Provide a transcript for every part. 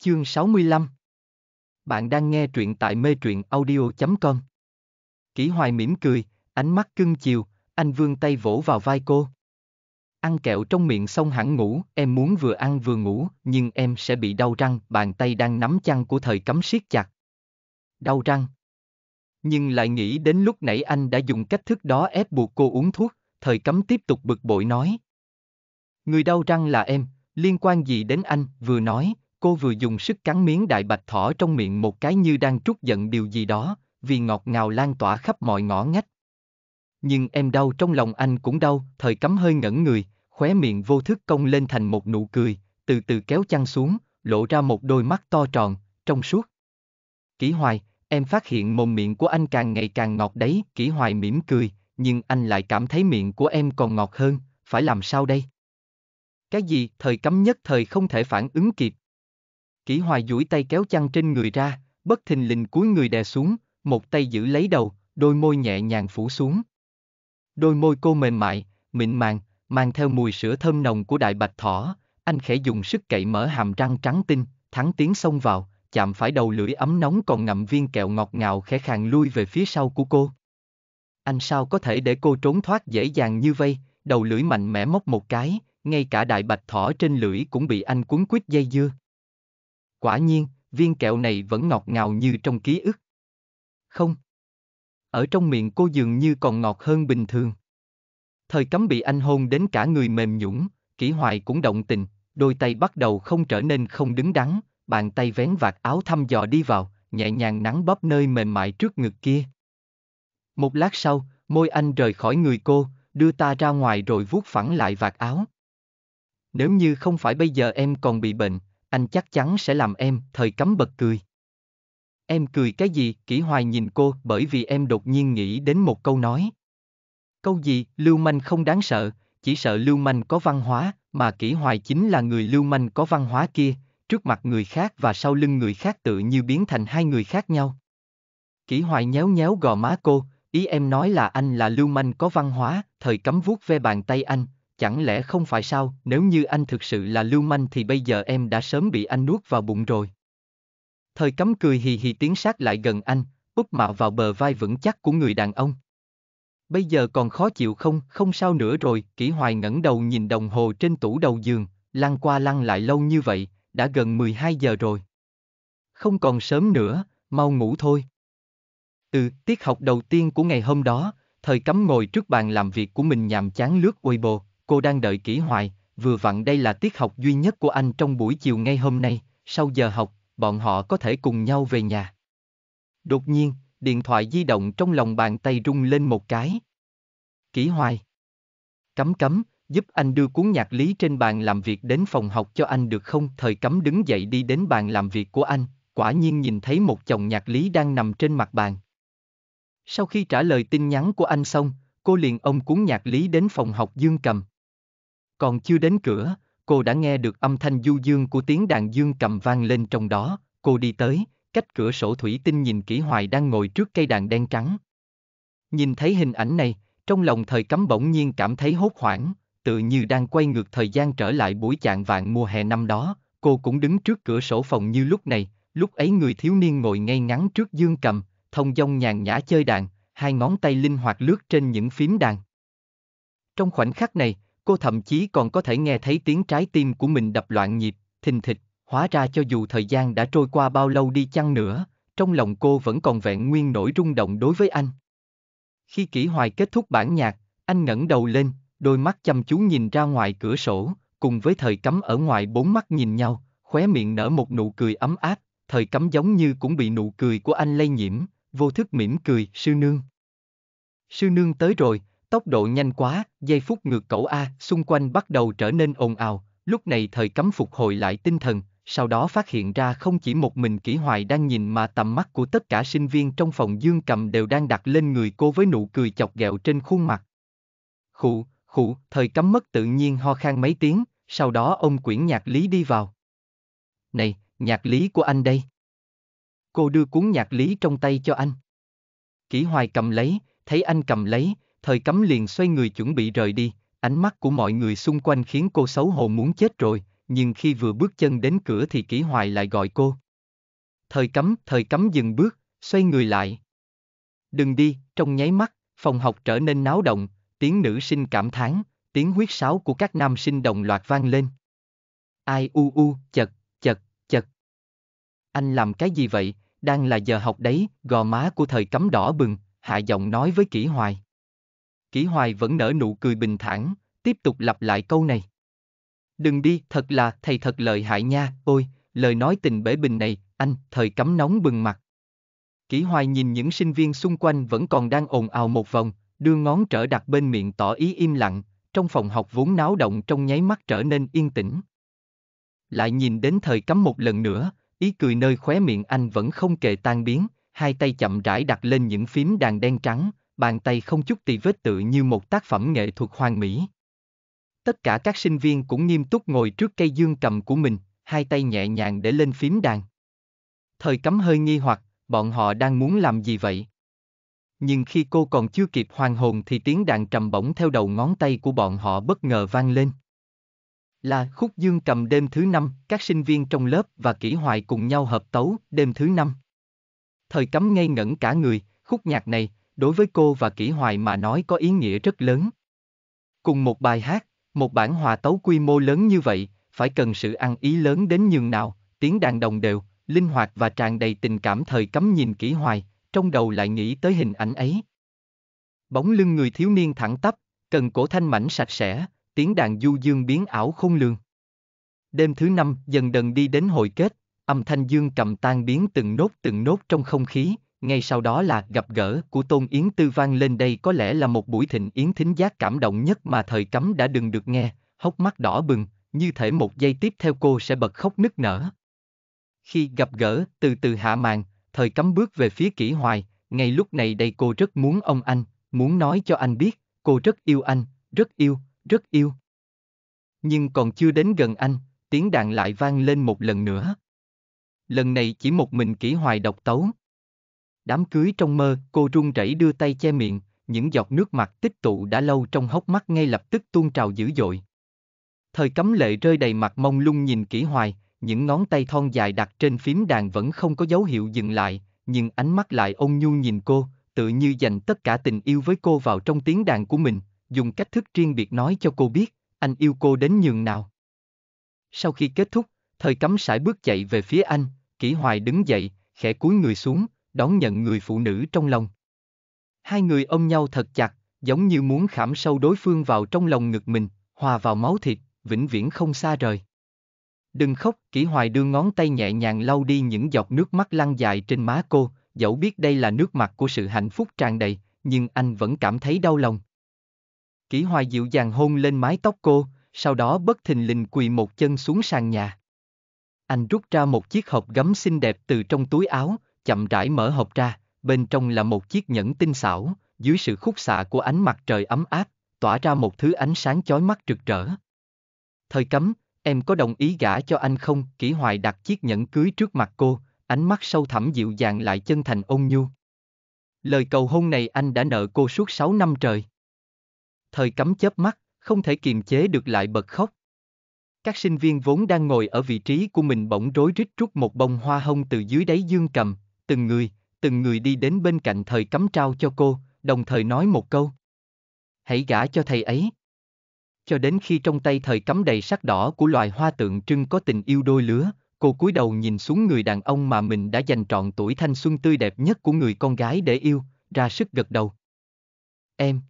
Chương 65 Bạn đang nghe truyện tại mê truyện audio.com Kỷ hoài mỉm cười, ánh mắt cưng chiều, anh vương tay vỗ vào vai cô. Ăn kẹo trong miệng xong hẳn ngủ, em muốn vừa ăn vừa ngủ, nhưng em sẽ bị đau răng, bàn tay đang nắm chăn của thời cấm siết chặt. Đau răng. Nhưng lại nghĩ đến lúc nãy anh đã dùng cách thức đó ép buộc cô uống thuốc, thời cấm tiếp tục bực bội nói. Người đau răng là em, liên quan gì đến anh, vừa nói, Cô vừa dùng sức cắn miếng đại bạch thỏ trong miệng một cái như đang trút giận điều gì đó, vì ngọt ngào lan tỏa khắp mọi ngõ ngách. Nhưng em đau trong lòng anh cũng đau, thời cấm hơi ngẩn người, khóe miệng vô thức cong lên thành một nụ cười, từ từ kéo chăn xuống, lộ ra một đôi mắt to tròn, trong suốt. Kỷ Hoài, em phát hiện mồm miệng của anh càng ngày càng ngọt đấy, Kỷ Hoài mỉm cười, nhưng anh lại cảm thấy miệng của em còn ngọt hơn, phải làm sao đây? Cái gì, thời cấm nhất thời không thể phản ứng kịp, Kỷ hoài duỗi tay kéo chăn trên người ra, bất thình lình cúi người đè xuống, một tay giữ lấy đầu, đôi môi nhẹ nhàng phủ xuống. Đôi môi cô mềm mại, mịn màng, mang theo mùi sữa thơm nồng của đại bạch thỏ, anh khẽ dùng sức cậy mở hàm răng trắng tinh, thắng tiếng xông vào, chạm phải đầu lưỡi ấm nóng còn ngậm viên kẹo ngọt ngào khẽ khàng lui về phía sau của cô. Anh sao có thể để cô trốn thoát dễ dàng như vậy, đầu lưỡi mạnh mẽ móc một cái, ngay cả đại bạch thỏ trên lưỡi cũng bị anh cuốn quýt dây dưa. Quả nhiên, viên kẹo này vẫn ngọt ngào như trong ký ức. Không. Ở trong miệng cô dường như còn ngọt hơn bình thường. Thời cấm bị anh hôn đến cả người mềm nhũn, kỹ hoài cũng động tình, đôi tay bắt đầu không trở nên không đứng đắn, bàn tay vén vạt áo thăm dò đi vào, nhẹ nhàng nắng bóp nơi mềm mại trước ngực kia. Một lát sau, môi anh rời khỏi người cô, đưa ta ra ngoài rồi vuốt phẳng lại vạt áo. Nếu như không phải bây giờ em còn bị bệnh, anh chắc chắn sẽ làm em, thời cấm bật cười. Em cười cái gì, Kỷ Hoài nhìn cô bởi vì em đột nhiên nghĩ đến một câu nói. Câu gì, lưu manh không đáng sợ, chỉ sợ lưu manh có văn hóa, mà Kỷ Hoài chính là người lưu manh có văn hóa kia, trước mặt người khác và sau lưng người khác tự như biến thành hai người khác nhau. Kỷ Hoài nhéo nhéo gò má cô, ý em nói là anh là lưu manh có văn hóa, thời cấm vuốt ve bàn tay anh, Chẳng lẽ không phải sao, nếu như anh thực sự là lưu manh thì bây giờ em đã sớm bị anh nuốt vào bụng rồi. Thời cấm cười hì hì tiến sát lại gần anh, úp mạo vào bờ vai vững chắc của người đàn ông. Bây giờ còn khó chịu không, không sao nữa rồi, kỷ hoài ngẩng đầu nhìn đồng hồ trên tủ đầu giường, lăn qua lăn lại lâu như vậy, đã gần 12 giờ rồi. Không còn sớm nữa, mau ngủ thôi. Từ tiết học đầu tiên của ngày hôm đó, thời cấm ngồi trước bàn làm việc của mình nhàm chán lướt Weibo, cô đang đợi kỹ hoài, vừa vặn đây là tiết học duy nhất của anh trong buổi chiều ngay hôm nay, sau giờ học, bọn họ có thể cùng nhau về nhà. Đột nhiên, điện thoại di động trong lòng bàn tay rung lên một cái. Kỷ hoài. Cấm cấm, giúp anh đưa cuốn nhạc lý trên bàn làm việc đến phòng học cho anh được không? Thời cấm đứng dậy đi đến bàn làm việc của anh, quả nhiên nhìn thấy một chồng nhạc lý đang nằm trên mặt bàn. Sau khi trả lời tin nhắn của anh xong, cô liền ôm cuốn nhạc lý đến phòng học dương cầm. Còn chưa đến cửa, cô đã nghe được âm thanh du dương của tiếng đàn dương cầm vang lên trong đó, cô đi tới, cách cửa sổ thủy tinh nhìn kỹ hoài đang ngồi trước cây đàn đen trắng. Nhìn thấy hình ảnh này, trong lòng thời cấm bỗng nhiên cảm thấy hốt hoảng, tự như đang quay ngược thời gian trở lại buổi chạng vạn mùa hè năm đó, cô cũng đứng trước cửa sổ phòng như lúc này, lúc ấy người thiếu niên ngồi ngay ngắn trước dương cầm, thông dong nhàn nhã chơi đàn, hai ngón tay linh hoạt lướt trên những phím đàn. Trong khoảnh khắc này, Cô thậm chí còn có thể nghe thấy tiếng trái tim của mình đập loạn nhịp, thình thịch, hóa ra cho dù thời gian đã trôi qua bao lâu đi chăng nữa, trong lòng cô vẫn còn vẹn nguyên nỗi rung động đối với anh. Khi kỷ hoài kết thúc bản nhạc, anh ngẩng đầu lên, đôi mắt chăm chú nhìn ra ngoài cửa sổ, cùng với thời cấm ở ngoài bốn mắt nhìn nhau, khóe miệng nở một nụ cười ấm áp, thời cấm giống như cũng bị nụ cười của anh lây nhiễm, vô thức mỉm cười, sư nương. Sư nương tới rồi, Tốc độ nhanh quá, giây phút ngược cẩu A, xung quanh bắt đầu trở nên ồn ào, lúc này thời cấm phục hồi lại tinh thần, sau đó phát hiện ra không chỉ một mình kỹ hoài đang nhìn mà tầm mắt của tất cả sinh viên trong phòng dương cầm đều đang đặt lên người cô với nụ cười chọc ghẹo trên khuôn mặt. Khụ, khụ, thời cấm mất tự nhiên ho khan mấy tiếng, sau đó ông quyển nhạc lý đi vào. Này, nhạc lý của anh đây. Cô đưa cuốn nhạc lý trong tay cho anh. Kỷ hoài cầm lấy, thấy anh cầm lấy, thời cấm liền xoay người chuẩn bị rời đi, ánh mắt của mọi người xung quanh khiến cô xấu hổ muốn chết rồi, nhưng khi vừa bước chân đến cửa thì kỷ hoài lại gọi cô. Thời cấm, thời cấm dừng bước, xoay người lại. Đừng đi, trong nháy mắt, phòng học trở nên náo động, tiếng nữ sinh cảm thán, tiếng huyết sáo của các nam sinh đồng loạt vang lên. Ai u u, chật, chật, chật. Anh làm cái gì vậy, đang là giờ học đấy, gò má của thời cấm đỏ bừng, hạ giọng nói với kỷ hoài. Kỷ Hoài vẫn nở nụ cười bình thản, tiếp tục lặp lại câu này. Đừng đi, thật là, thầy thật lợi hại nha, ôi, lời nói tình bể bình này, anh, thời cấm nóng bừng mặt. Kỷ Hoài nhìn những sinh viên xung quanh vẫn còn đang ồn ào một vòng, đưa ngón trở đặt bên miệng tỏ ý im lặng, trong phòng học vốn náo động trong nháy mắt trở nên yên tĩnh. Lại nhìn đến thời cấm một lần nữa, ý cười nơi khóe miệng anh vẫn không kề tan biến, hai tay chậm rãi đặt lên những phím đàn đen trắng, bàn tay không chút tì vết tự như một tác phẩm nghệ thuật hoàn mỹ. Tất cả các sinh viên cũng nghiêm túc ngồi trước cây dương cầm của mình, hai tay nhẹ nhàng để lên phím đàn. Thời cấm hơi nghi hoặc, bọn họ đang muốn làm gì vậy? Nhưng khi cô còn chưa kịp hoàn hồn thì tiếng đàn trầm bổng theo đầu ngón tay của bọn họ bất ngờ vang lên. Là khúc dương cầm đêm thứ năm, các sinh viên trong lớp và kỷ hoài cùng nhau hợp tấu đêm thứ năm. Thời cấm ngây ngẩn cả người, khúc nhạc này, đối với cô và Kỷ Hoài mà nói có ý nghĩa rất lớn. Cùng một bài hát, một bản hòa tấu quy mô lớn như vậy, phải cần sự ăn ý lớn đến nhường nào, tiếng đàn đồng đều, linh hoạt và tràn đầy tình cảm thời cấm nhìn Kỷ Hoài, trong đầu lại nghĩ tới hình ảnh ấy. Bóng lưng người thiếu niên thẳng tắp, cần cổ thanh mảnh sạch sẽ, tiếng đàn du dương biến ảo không lường. Đêm thứ năm dần dần đi đến hồi kết, âm thanh dương cầm tan biến từng nốt từng nốt trong không khí, ngay sau đó là gặp gỡ của Tôn Yến Tư vang lên đây có lẽ là một buổi thịnh yến thính giác cảm động nhất mà thời cấm đã đừng được nghe, hốc mắt đỏ bừng, như thể một giây tiếp theo cô sẽ bật khóc nức nở. Khi gặp gỡ, từ từ hạ màn, thời cấm bước về phía kỷ hoài, ngay lúc này đây cô rất muốn ông anh, muốn nói cho anh biết, cô rất yêu anh, rất yêu, rất yêu. Nhưng còn chưa đến gần anh, tiếng đàn lại vang lên một lần nữa. Lần này chỉ một mình kỷ hoài độc tấu, Đám cưới trong mơ, cô run rẩy đưa tay che miệng, những giọt nước mặt tích tụ đã lâu trong hốc mắt ngay lập tức tuôn trào dữ dội. Thời cấm lệ rơi đầy mặt mông lung nhìn kỹ hoài, những ngón tay thon dài đặt trên phím đàn vẫn không có dấu hiệu dừng lại, nhưng ánh mắt lại ôn nhu nhìn cô, tự như dành tất cả tình yêu với cô vào trong tiếng đàn của mình, dùng cách thức riêng biệt nói cho cô biết, anh yêu cô đến nhường nào. Sau khi kết thúc, thời cấm sải bước chạy về phía anh, kỹ hoài đứng dậy, khẽ cúi người xuống, đón nhận người phụ nữ trong lòng. Hai người ôm nhau thật chặt, giống như muốn khảm sâu đối phương vào trong lòng ngực mình, hòa vào máu thịt, vĩnh viễn không xa rời. Đừng khóc, Kỷ hoài đưa ngón tay nhẹ nhàng lau đi những giọt nước mắt lăn dài trên má cô, dẫu biết đây là nước mặt của sự hạnh phúc tràn đầy, nhưng anh vẫn cảm thấy đau lòng. Kỷ hoài dịu dàng hôn lên mái tóc cô, sau đó bất thình lình quỳ một chân xuống sàn nhà. Anh rút ra một chiếc hộp gấm xinh đẹp từ trong túi áo, chậm rãi mở hộp ra, bên trong là một chiếc nhẫn tinh xảo, dưới sự khúc xạ của ánh mặt trời ấm áp, tỏa ra một thứ ánh sáng chói mắt rực rỡ. Thời cấm, em có đồng ý gả cho anh không? Kỷ Hoài đặt chiếc nhẫn cưới trước mặt cô, ánh mắt sâu thẳm dịu dàng lại chân thành ôn nhu. Lời cầu hôn này anh đã nợ cô suốt 6 năm trời. Thời cấm chớp mắt, không thể kiềm chế được lại bật khóc. Các sinh viên vốn đang ngồi ở vị trí của mình bỗng rối rít rút một bông hoa hồng từ dưới đáy dương cầm, từng người, từng người đi đến bên cạnh thời cấm trao cho cô, đồng thời nói một câu. Hãy gả cho thầy ấy. Cho đến khi trong tay thời cấm đầy sắc đỏ của loài hoa tượng trưng có tình yêu đôi lứa, cô cúi đầu nhìn xuống người đàn ông mà mình đã dành trọn tuổi thanh xuân tươi đẹp nhất của người con gái để yêu, ra sức gật đầu. Em.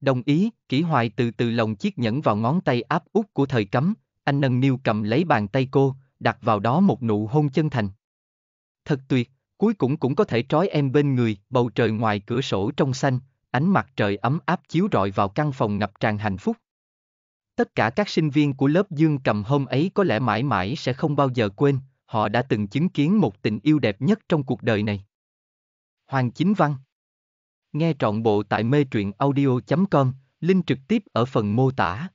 Đồng ý, kỹ hoài từ từ lòng chiếc nhẫn vào ngón tay áp út của thời cấm, anh nâng niu cầm lấy bàn tay cô, đặt vào đó một nụ hôn chân thành. Thật tuyệt, cuối cùng cũng có thể trói em bên người, bầu trời ngoài cửa sổ trong xanh, ánh mặt trời ấm áp chiếu rọi vào căn phòng ngập tràn hạnh phúc. Tất cả các sinh viên của lớp Dương Cầm hôm ấy có lẽ mãi mãi sẽ không bao giờ quên, họ đã từng chứng kiến một tình yêu đẹp nhất trong cuộc đời này. Hoàng Chính Văn Nghe trọn bộ tại mê truyện audio.com, link trực tiếp ở phần mô tả.